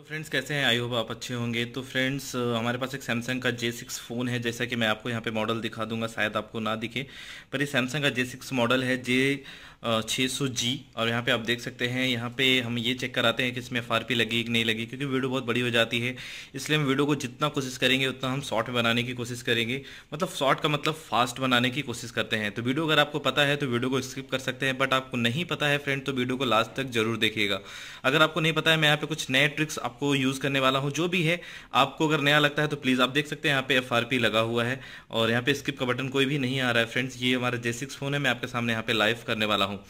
तो फ्रेंड्स कैसे हैं आई होप आप अच्छे होंगे तो फ्रेंड्स हमारे पास एक सैमसंग का जे सिक्स फ़ोन है जैसा कि मैं आपको यहाँ पे मॉडल दिखा दूंगा शायद आपको ना दिखे पर ये सैमसंग का जे सिक्स मॉडल है जे छः सौ जी और यहाँ पे आप देख सकते हैं यहाँ पे हम ये चेक कराते हैं कि इसमें एफ लगी कि नहीं लगी क्योंकि वीडियो बहुत बड़ी हो जाती है इसलिए हम वीडियो को जितना कोशिश करेंगे उतना हम शॉर्ट बनाने की कोशिश करेंगे मतलब शॉर्ट का मतलब फास्ट बनाने की कोशिश करते हैं तो वीडियो अगर आपको पता है तो वीडियो को स्किप कर सकते हैं बट आपको नहीं पता है फ्रेंड तो वीडियो को लास्ट तक जरूर देखिएगा अगर आपको नहीं पता है मैं यहाँ पे कुछ नए ट्रिक्स आपको यूज़ करने वाला हूँ जो भी है आपको अगर नया लगता है तो प्लीज़ आप देख सकते हैं यहाँ पे एफ लगा हुआ है और यहाँ पे स्किप का बटन कोई भी नहीं आ रहा है फ्रेंड्स ये हमारा जे फोन है मैं आपके सामने यहाँ पे लाइव करने वाला हूँ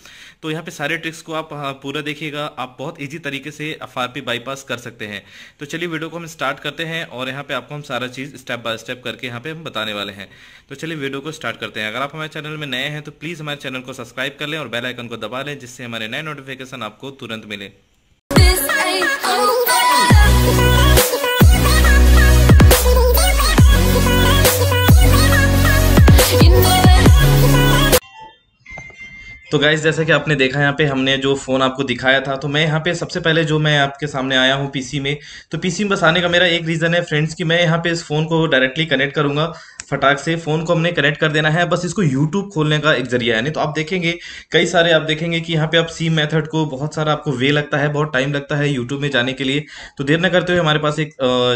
तो यहाँ पे सारे ट्रिक्स को आप हाँ, पूरा देखिएगा आप बहुत ईजी तरीके से एफ बाईपास कर सकते हैं तो चलिए वीडियो को हम स्टार्ट करते हैं और यहाँ पे आपको हम सारा चीज़ स्टेप बाय स्टेप करके यहाँ पे हम बताने वाले हैं तो चलिए वीडियो को स्टार्ट करते हैं अगर आप हमारे चैनल में नए हैं तो प्लीज़ हमारे चैनल को सब्सक्राइब कर लें और बेलाइकन को दबा लें जिससे हमारे नए नोटिफिकेशन आपको तुरंत मिले तो गाइज जैसा कि आपने देखा यहाँ पे हमने जो फ़ोन आपको दिखाया था तो मैं यहाँ पे सबसे पहले जो मैं आपके सामने आया हूँ पीसी में तो पीसी में बस आने का मेरा एक रीज़न है फ्रेंड्स कि मैं यहाँ पे इस फ़ोन को डायरेक्टली कनेक्ट करूंगा फटाक से फ़ोन को हमने कनेक्ट कर देना है बस इसको यूट्यूब खोलने का एक जरिया है नहीं तो आप देखेंगे कई सारे आप देखेंगे कि यहाँ पे आप सी मेथड को बहुत सारा आपको वे लगता है बहुत टाइम लगता है यूट्यूब में जाने के लिए तो देर न करते हुए हमारे पास एक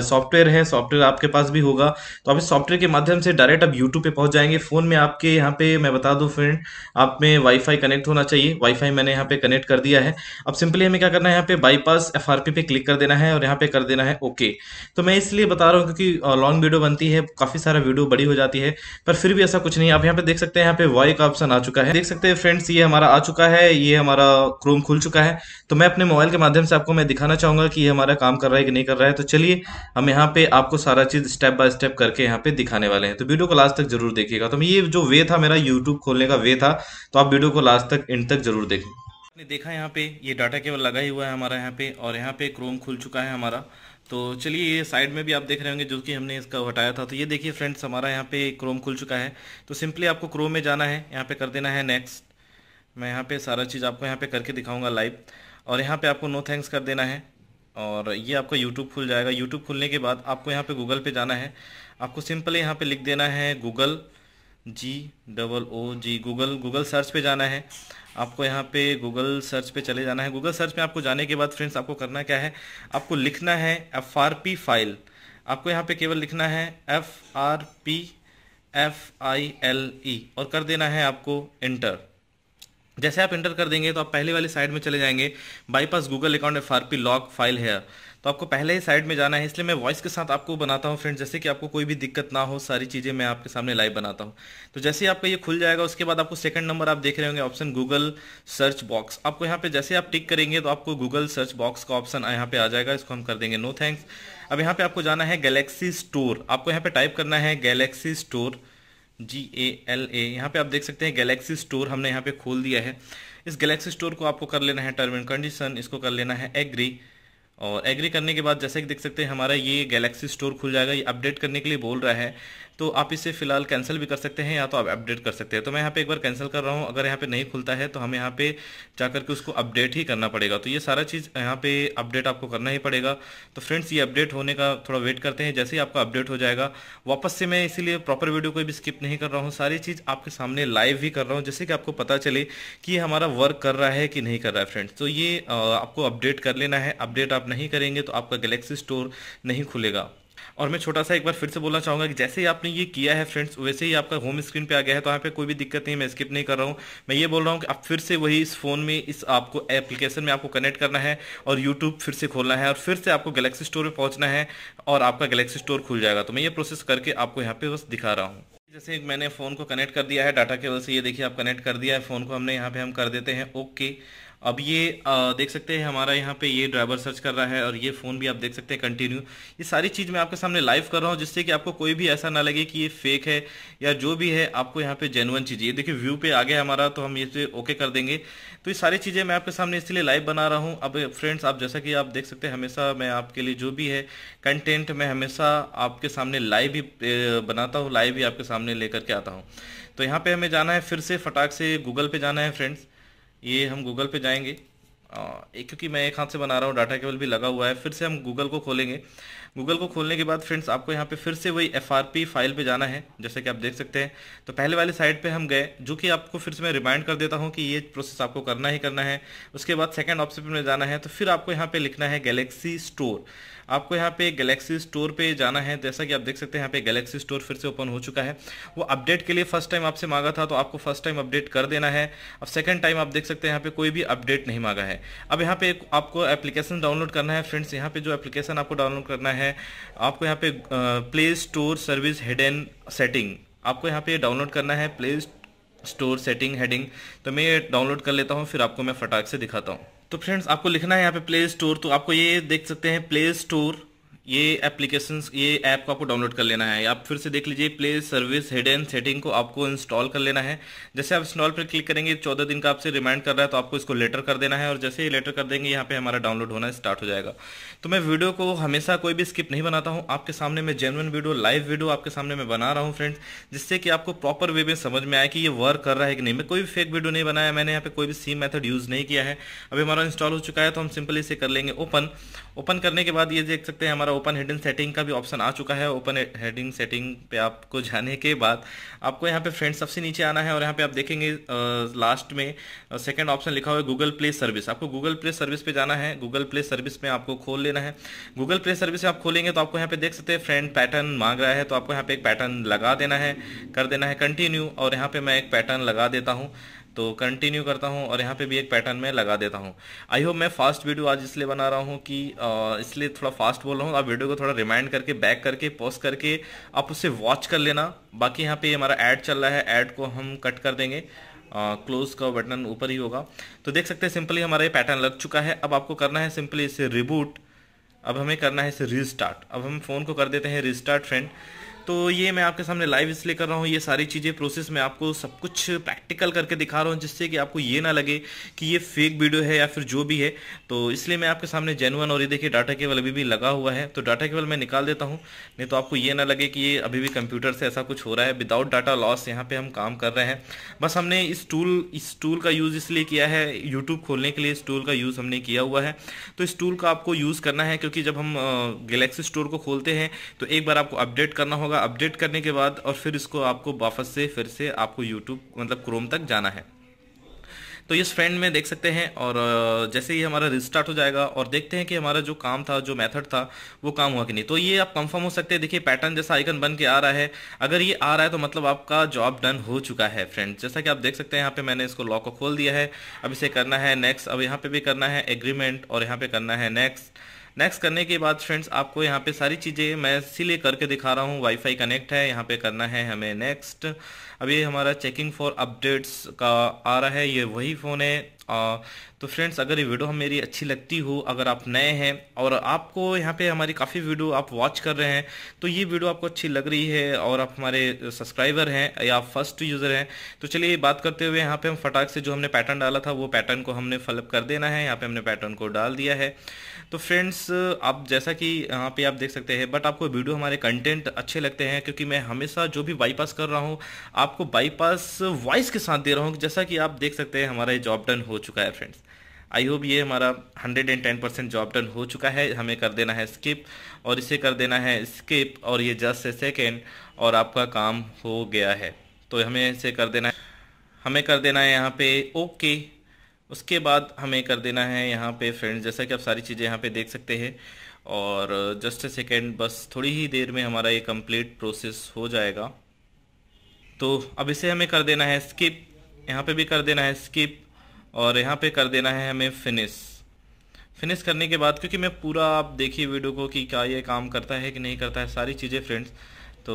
सॉफ्टवेयर है सॉफ्टवेयर आपके पास भी होगा तो आप इस सॉफ्टवेयर के माध्यम से डायरेक्ट आप यूट्यूब पर पहुँच जाएंगे फ़ोन में आपके यहाँ पे मैं बता दूँ फ्रेंड आप में वाईफाई कनेक्ट होना चाहिए वाईफाई मैंने यहाँ पे कनेक्ट कर दिया है अब सिंपली हमें क्या करना है यहाँ पे बाईपास एफ पे क्लिक कर देना है और यहाँ पे कर देना है ओके तो मैं इसलिए बता रहा हूँ क्योंकि लॉन्ग वीडियो बनती है काफ़ी सारा वीडियो बड़ी हो जाती है पर फिर भी ऐसा कुछ नहीं आप यहाँ पे देख सकते हैं यहाँ पे वाई का ऑप्शन आ चुका है देख सकते हैं फ्रेंड्स ये हमारा आ चुका है ये हमारा क्रोम खुल चुका है तो मैं अपने मोबाइल के माध्यम से आपको मैं दिखाना चाहूंगा कि ये हमारा काम कर रहा है कि नहीं कर रहा है तो चलिए हम यहाँ पे आपको सारा चीज़ स्टेप बाय स्टेप करके यहाँ पे दिखाने वाले हैं तो वीडियो को लास्ट तक जरूर देखिएगा तो ये जो वे था मेरा यूट्यूब खोलने का वे था तो आप वीडियो को लास्ट तक इंड तक जरूर देखें आपने देखा यहाँ पे ये डाटा केवल लगा ही हुआ है हमारा यहाँ पे और यहाँ पे क्रोम खुल चुका है हमारा तो चलिए ये साइड में भी आप देख रहे होंगे जो कि हमने इसका हटाया था तो ये देखिए फ्रेंड्स हमारा यहाँ पे क्रोम खुल चुका है तो सिंपली आपको क्रोम में जाना है यहाँ पे कर देना है नेक्स्ट मैं यहाँ पे सारा चीज़ आपको यहाँ पे करके दिखाऊंगा लाइव और यहाँ पे आपको नो थैंक्स कर देना है और ये आपका यूट्यूब खुल जाएगा यूट्यूब खुलने के बाद आपको यहाँ पे गूगल पे जाना है आपको सिंपली यहाँ पे लिख देना है Google G double O G Google Google search पे जाना है आपको यहाँ पे गूगल सर्च पे चले जाना है गूगल सर्च में आपको जाने के बाद फ्रेंड्स आपको करना क्या है आपको लिखना है एफ आर पी फाइल आपको यहाँ पे केवल लिखना है F R P F I L E और कर देना है आपको इंटर जैसे आप इंटर कर देंगे तो आप पहले वाली साइड में चले जाएंगे bypass Google account F R P lock file है तो आपको पहले ही साइड में जाना है इसलिए मैं वॉइस के साथ आपको बनाता हूँ फ्रेंड जैसे कि आपको कोई भी दिक्कत ना हो सारी चीज़ें मैं आपके सामने लाइव बनाता हूँ तो जैसे ही आपका ये खुल जाएगा उसके बाद आपको सेकंड नंबर आप देख रहे होंगे ऑप्शन गूगल सर्च बॉक्स आपको यहाँ पे जैसे आप टिक करेंगे तो आपको गूगल सर्च बॉक्स का ऑप्शन यहाँ पे आ जाएगा इसको हम कर देंगे नो थैंक्स अब यहाँ पे आपको जाना है गैलेक्सी स्टोर आपको यहाँ पे टाइप करना है Galaxy store G A L A यहाँ पे आप देख सकते हैं गैलेक्सी स्टोर हमने यहाँ पे खोल दिया है इस गैलेक्सी स्टोर को आपको कर लेना है टर्म एंड कंडीशन इसको कर लेना है एग्री और एग्री करने के बाद जैसे कि देख सकते हैं हमारा ये गैलेक्सी स्टोर खुल जाएगा ये अपडेट करने के लिए बोल रहा है तो आप इसे फिलहाल कैंसिल भी कर सकते हैं या तो आप अपडेट कर सकते हैं तो मैं यहाँ पे एक बार कैंसिल कर रहा हूँ अगर यहाँ पे नहीं खुलता है तो हमें यहाँ पे जाकर के उसको अपडेट ही करना पड़ेगा तो ये सारा चीज़ यहाँ पे अपडेट आपको करना ही पड़ेगा तो फ्रेंड्स ये अपडेट होने का थोड़ा वेट करते हैं जैसे ही आपका अपडेट हो जाएगा वापस से मैं इसीलिए प्रॉपर वीडियो को भी स्किप नहीं कर रहा हूँ सारी चीज़ आपके सामने लाइव ही कर रहा हूँ जैसे कि आपको पता चले कि हमारा वर्क कर रहा है कि नहीं कर रहा है फ्रेंड्स तो ये आपको अपडेट कर लेना है अपडेट आप नहीं करेंगे तो आपका गैलेक्सी स्टोर नहीं खुलेगा और मैं छोटा सा एक बार फिर से बोलना चाहूंगा कि जैसे ही आपने ये किया है फ्रेंड्स वैसे ही आपका होम स्क्रीन पे आ गया है तो यहाँ पे कोई भी दिक्कत नहीं मैं स्किप नहीं कर रहा हूँ मैं ये बोल रहा हूँ कि आप फिर से वही इस फोन में इस आपको एप्लीकेशन में आपको कनेक्ट करना है और यूट्यूब फिर से खोलना है और फिर से आपको गैलेक्सी स्टोर में पहुंचना है और आपका गैलेक्सी स्टोर खुल जाएगा तो मैं ये प्रोसेस करके आपको यहाँ पे बस दिखा रहा हूँ जैसे मैंने फ़ोन को कनेक्ट कर दिया है डाटा केबल से ये देखिए आप कनेक्ट कर दिया है फ़ोन को हमने यहाँ पे हम कर देते हैं ओके अब ये आ, देख सकते हैं हमारा यहाँ पे ये ड्राइवर सर्च कर रहा है और ये फ़ोन भी आप देख सकते हैं कंटिन्यू ये सारी चीज़ मैं आपके सामने लाइव कर रहा हूँ जिससे कि आपको कोई भी ऐसा ना लगे कि ये फेक है या जो भी है आपको यहाँ पे जेनुअन चीज़ ये देखिए व्यू पे आ गया हमारा तो हम ये ओके कर देंगे तो ये सारी चीज़ें मैं आपके सामने इसलिए लाइव बना रहा हूँ अब फ्रेंड्स आप जैसा कि आप देख सकते हैं हमेशा मैं आपके लिए जो भी है कंटेंट मैं हमेशा आपके सामने लाइव ही बनाता हूँ लाइव ही आपके सामने लेकर के आता हूँ तो यहाँ पर हमें जाना है फिर से फटाक से गूगल पर जाना है फ्रेंड्स ये हम गूगल पे जाएंगे एक क्योंकि मैं एक हाथ से बना रहा हूँ डाटा केबल भी लगा हुआ है फिर से हम गूगल को खोलेंगे गूगल को खोलने के बाद फ्रेंड्स आपको यहाँ पे फिर से वही एफ फाइल पे जाना है जैसे कि आप देख सकते हैं तो पहले वाले साइड पे हम गए जो कि आपको फिर से मैं रिमाइंड कर देता हूँ कि ये प्रोसेस आपको करना ही करना है उसके बाद सेकेंड ऑप्शन में जाना है तो फिर आपको यहाँ पर लिखना है गैलेक्सी स्टोर आपको यहाँ पे गैलेक्सी स्टोर पे जाना है जैसा कि आप देख सकते हैं यहाँ पे गैलेक्सी स्टोर फिर से ओपन हो चुका है वो अपडेट के लिए फर्स्ट टाइम आपसे मांगा था तो आपको फर्स्ट टाइम अपडेट कर देना है अब सेकंड टाइम आप देख सकते हैं यहाँ पे कोई भी अपडेट नहीं मांगा है अब यहाँ पे आपको एप्लीकेशन डाउनलोड करना है फ्रेंड्स यहाँ पे जो एप्लीकेशन आपको डाउनलोड करना है आपको यहाँ पे Play Store service head setting आपको यहाँ पे डाउनलोड करना है प्ले स्टोर सेटिंग हेडिंग तो मैं ये डाउनलोड कर लेता हूँ फिर आपको मैं फटाक से दिखाता हूँ तो फ्रेंड्स आपको लिखना है यहाँ पे प्ले स्टोर तो आपको ये देख सकते हैं प्ले स्टोर ये एप्लीकेशन ये ऐप को आपको डाउनलोड कर लेना है आप फिर से देख लीजिए Play service head and setting को आपको इंस्टॉल कर लेना है जैसे आप इंस्टॉल पर क्लिक करेंगे चौदह दिन का आपसे रिमाइंड कर रहा है तो आपको इसको लेटर कर देना है और जैसे ही लेटर कर देंगे यहाँ पे हमारा डाउनलोड होना स्टार्ट हो जाएगा तो मैं वीडियो को हमेशा कोई भी स्किप नहीं बनाता हूँ आपके सामने मैं जेनवन वीडियो लाइव वीडियो आपके सामने मैं बना रहा हूँ फ्रेंड्स जिससे कि आपको प्रॉपर वे में समझ में आए कि ये वर्क कर रहा है कि नहीं मैं कोई भी फेक वीडियो नहीं बनाया मैंने यहाँ पे कोई भी सीम मेथड यूज़ नहीं किया है अभी हमारा इंस्टॉल हो चुका है तो हम सिंपली इसे कर लेंगे ओपन ओपन करने के बाद ये देख सकते हैं हमारा ओपन हेडिंग सेटिंग का भी ऑप्शन आ चुका है ओपन हेडिंग सेटिंग पे आपको जाने के बाद आपको यहाँ पे फ्रेंड सबसे नीचे आना है और यहाँ पे आप देखेंगे लास्ट में सेकंड ऑप्शन लिखा हुआ है गूगल प्ले सर्विस आपको गूगल प्ले सर्विस पे जाना है गूगल प्ले सर्विस में आपको खोल लेना है गूगल प्ले सर्विस आप खोलेंगे तो आपको यहाँ पे देख सकते हैं फ्रेंड पैटर्न मांग रहा है तो आपको यहाँ पे एक पैटर्न लगा देना है कर देना है कंटिन्यू और यहाँ पे मैं एक पैटर्न लगा देता हूँ तो कंटिन्यू करता हूँ और यहाँ पे भी एक पैटर्न में लगा देता हूँ आई होप मैं फास्ट वीडियो आज इसलिए बना रहा हूँ कि इसलिए थोड़ा फास्ट बोल रहा हूँ आप वीडियो को थोड़ा रिमाइंड करके बैक करके पॉज करके आप उसे वॉच कर लेना बाकी यहाँ पे हमारा ऐड चल रहा है ऐड को हम कट कर देंगे क्लोज का बटन ऊपर ही होगा तो देख सकते हैं सिंपली हमारा ये पैटर्न लग चुका है अब आपको करना है सिंपली इसे रिबूट अब हमें करना है इसे रिस्टार्ट अब हम फ़ोन को कर देते हैं रिस्टार्ट फ्रेंड तो ये मैं आपके सामने लाइव इसलिए कर रहा हूँ ये सारी चीज़ें प्रोसेस मैं आपको सब कुछ प्रैक्टिकल करके दिखा रहा हूँ जिससे कि आपको ये ना लगे कि ये फेक वीडियो है या फिर जो भी है तो इसलिए मैं आपके सामने जेनुअन और ये देखिए डाटा केवल अभी भी लगा हुआ है तो डाटा केवल मैं निकाल देता हूँ नहीं तो आपको ये ना लगे कि ये अभी भी कंप्यूटर से ऐसा कुछ हो रहा है विदाउट डाटा लॉस यहाँ पर हम काम कर रहे हैं बस हमने इस टूल इस टूल का यूज़ इसलिए किया है यूट्यूब खोलने के लिए इस टूल का यूज़ हमने किया हुआ है तो इस टूल का आपको यूज़ करना है क्योंकि जब हम गैलेक्सी स्टोर को खोलते हैं तो एक बार आपको अपडेट करना होगा होगा अपडेट करने के बाद और फिर इसको आपको वापस से फिर से आपको यूट्यूब मतलब क्रोम तक जाना है तो इस फ्रेंड में देख सकते हैं और जैसे ही हमारा रिस्टार्ट हो जाएगा और देखते हैं कि हमारा जो काम था जो मेथड था वो काम हुआ कि नहीं तो ये आप कंफर्म हो सकते हैं देखिए पैटर्न जैसा आइकन बन के आ रहा है अगर ये आ रहा है तो मतलब आपका जॉब डन हो चुका है फ्रेंड जैसा कि आप देख सकते हैं यहाँ पे मैंने इसको लॉक को खोल दिया है अब इसे करना है नेक्स्ट अब यहाँ पे भी करना है एग्रीमेंट और यहाँ पे करना है नेक्स्ट नेक्स्ट करने के बाद फ्रेंड्स आपको यहाँ पे सारी चीज़ें मैं इसीलिए करके दिखा रहा हूँ वाईफाई कनेक्ट है यहाँ पे करना है हमें नेक्स्ट अभी हमारा चेकिंग फॉर अपडेट्स का आ रहा है ये वही फ़ोन है आ, तो फ्रेंड्स अगर ये वीडियो हम मेरी अच्छी लगती हो अगर आप नए हैं और आपको यहाँ पे हमारी काफ़ी वीडियो आप वॉच कर रहे हैं तो ये वीडियो आपको अच्छी लग रही है और आप हमारे सब्सक्राइबर हैं या फर्स्ट यूज़र हैं तो चलिए ये बात करते हुए यहाँ पे हम फटाक से जो हमने पैटर्न डाला था वो पैटर्न को हमने फलअप कर देना है यहाँ पर हमने पैटर्न को डाल दिया है तो फ्रेंड्स आप जैसा कि यहाँ पर आप देख सकते हैं बट आपको वीडियो हमारे कंटेंट अच्छे लगते हैं क्योंकि मैं हमेशा जो भी बाईपास कर रहा हूँ आप आपको बाईपास वॉइस के साथ दे रहा हूँ जैसा कि आप देख सकते हैं हमारा ये जॉब डन हो चुका है फ्रेंड्स आई होप ये हमारा 110 परसेंट जॉब डन हो चुका है हमें कर देना है स्किप और इसे कर देना है स्किप और ये जस्ट ए सेकेंड और आपका काम हो गया है तो हमें इसे कर देना है हमें कर देना है यहाँ पे ओके उसके बाद हमें कर देना है यहाँ पे फ्रेंड्स जैसा कि आप सारी चीज़ें यहाँ पे देख सकते हैं और जस्ट ए सेकेंड बस थोड़ी ही देर में हमारा ये कंप्लीट प्रोसेस हो जाएगा तो अब इसे हमें कर देना है स्किप यहाँ पे भी कर देना है स्किप और यहाँ पे कर देना है हमें फिनिश फिनिश करने के बाद क्योंकि मैं पूरा आप देखिए वीडियो को कि क्या ये काम करता है कि नहीं करता है सारी चीज़ें फ्रेंड्स तो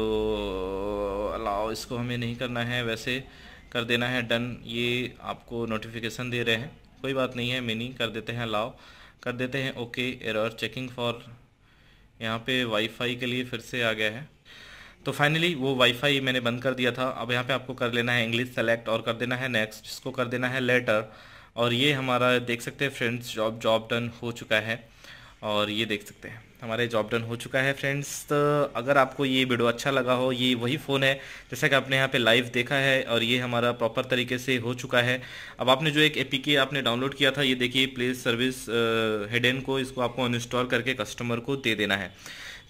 अलाओ इसको हमें नहीं करना है वैसे कर देना है डन ये आपको नोटिफिकेशन दे रहे हैं कोई बात नहीं है मिनी कर देते हैं अलाओ कर देते हैं ओके एरर चेकिंग फॉर यहाँ पे वाईफाई के लिए फिर से आ गया है तो फाइनली वो वाईफाई मैंने बंद कर दिया था अब यहाँ पे आपको कर लेना है इंग्लिश सेलेक्ट और कर देना है नेक्स्ट इसको कर देना है लेटर और ये हमारा देख सकते हैं फ्रेंड्स जॉब जॉब डन हो चुका है और ये देख सकते हैं हमारे जॉब डन हो चुका है फ्रेंड्स तो अगर आपको ये वीडियो अच्छा लगा हो ये वही फ़ोन है जैसा कि आपने यहाँ पे लाइव देखा है और ये हमारा प्रॉपर तरीके से हो चुका है अब आपने जो एक एपीके आपने डाउनलोड किया था ये देखिए प्लीज सर्विस हेडन को इसको आपको इंस्टॉल करके कस्टमर को दे देना है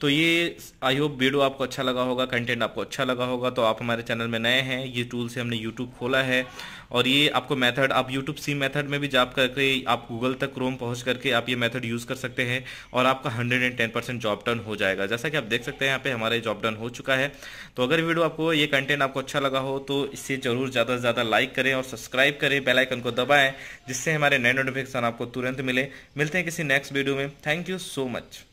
तो ये आई होप वीडियो आपको अच्छा लगा होगा कंटेंट आपको अच्छा लगा होगा तो आप हमारे चैनल में नए हैं ये टूल से हमने यूट्यूब खोला है और ये आपको मेथड आप यूट्यूब सी मेथड में भी जाप करके आप गूगल तक क्रोम पहुंच करके आप ये मेथड यूज़ कर सकते हैं और आपका 110 परसेंट जॉब डन हो जाएगा जैसा कि आप देख सकते हैं यहाँ पे हमारा जॉब डन हो चुका है तो अगर वीडियो आपको ये कंटेंट आपको अच्छा लगा हो तो इससे ज़रूर ज़्यादा से ज़्यादा लाइक करें और सब्सक्राइब करें बेलाइकन को दबाएँ जिससे हमारे नए नोटिफिकेशन आपको तुरंत मिले मिलते हैं किसी नेक्स्ट वीडियो में थैंक यू सो मच